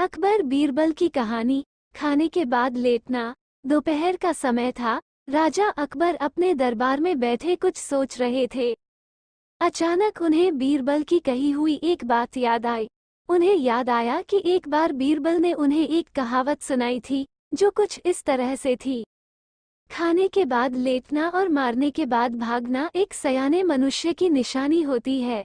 अकबर बीरबल की कहानी खाने के बाद लेटना दोपहर का समय था राजा अकबर अपने दरबार में बैठे कुछ सोच रहे थे अचानक उन्हें बीरबल की कही हुई एक बात याद आई उन्हें याद आया कि एक बार बीरबल ने उन्हें एक कहावत सुनाई थी जो कुछ इस तरह से थी खाने के बाद लेटना और मारने के बाद भागना एक सयाने मनुष्य की निशानी होती है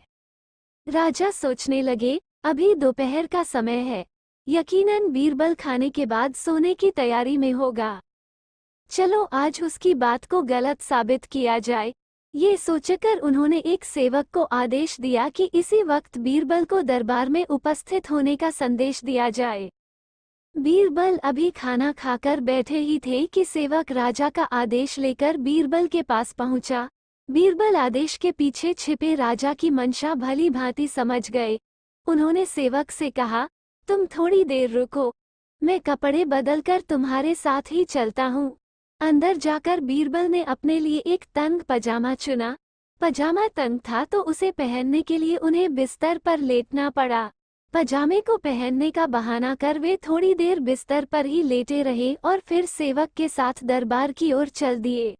राजा सोचने लगे अभी दोपहर का समय है यकीनन बीरबल खाने के बाद सोने की तैयारी में होगा चलो आज उसकी बात को गलत साबित किया जाए ये सोचकर उन्होंने एक सेवक को आदेश दिया कि इसी वक्त बीरबल को दरबार में उपस्थित होने का संदेश दिया जाए बीरबल अभी खाना खाकर बैठे ही थे कि सेवक राजा का आदेश लेकर बीरबल के पास पहुंचा बीरबल आदेश के पीछे छिपे राजा की मंशा भली भांति समझ गए उन्होंने सेवक से कहा तुम थोड़ी देर रुको मैं कपड़े बदलकर तुम्हारे साथ ही चलता हूँ अंदर जाकर बीरबल ने अपने लिए एक तंग पजामा चुना पजामा तंग था तो उसे पहनने के लिए उन्हें बिस्तर पर लेटना पड़ा पजामे को पहनने का बहाना कर वे थोड़ी देर बिस्तर पर ही लेटे रहे और फिर सेवक के साथ दरबार की ओर चल दिए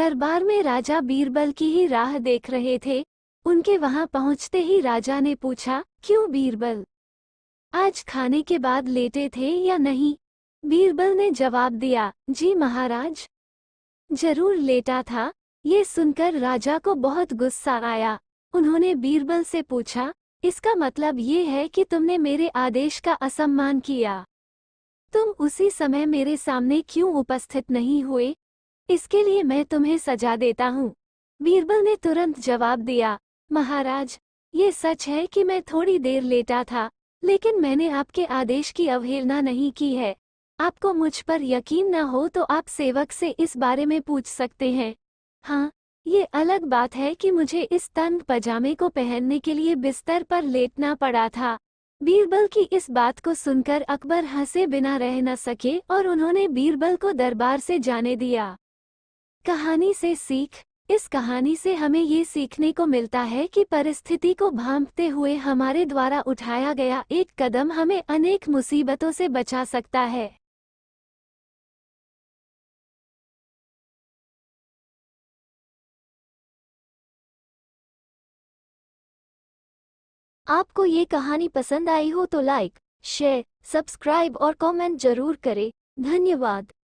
दरबार में राजा बीरबल की ही राह देख रहे थे उनके वहां पहुंचते ही राजा ने पूछा क्यों बीरबल आज खाने के बाद लेटे थे या नहीं बीरबल ने जवाब दिया जी महाराज जरूर लेटा था ये सुनकर राजा को बहुत गुस्सा आया उन्होंने बीरबल से पूछा इसका मतलब ये है कि तुमने मेरे आदेश का असम्मान किया तुम उसी समय मेरे सामने क्यों उपस्थित नहीं हुए इसके लिए मैं तुम्हें सजा देता हूँ बीरबल ने तुरंत जवाब दिया महाराज ये सच है कि मैं थोड़ी देर लेटा था लेकिन मैंने आपके आदेश की अवहेलना नहीं की है आपको मुझ पर यकीन न हो तो आप सेवक से इस बारे में पूछ सकते हैं हाँ ये अलग बात है कि मुझे इस तंग पजामे को पहनने के लिए बिस्तर पर लेटना पड़ा था बीरबल की इस बात को सुनकर अकबर हंसे बिना रह न सके और उन्होंने बीरबल को दरबार से जाने दिया कहानी से सीख इस कहानी से हमें ये सीखने को मिलता है कि परिस्थिति को भांपते हुए हमारे द्वारा उठाया गया एक कदम हमें अनेक मुसीबतों से बचा सकता है आपको ये कहानी पसंद आई हो तो लाइक शेयर सब्सक्राइब और कमेंट जरूर करें धन्यवाद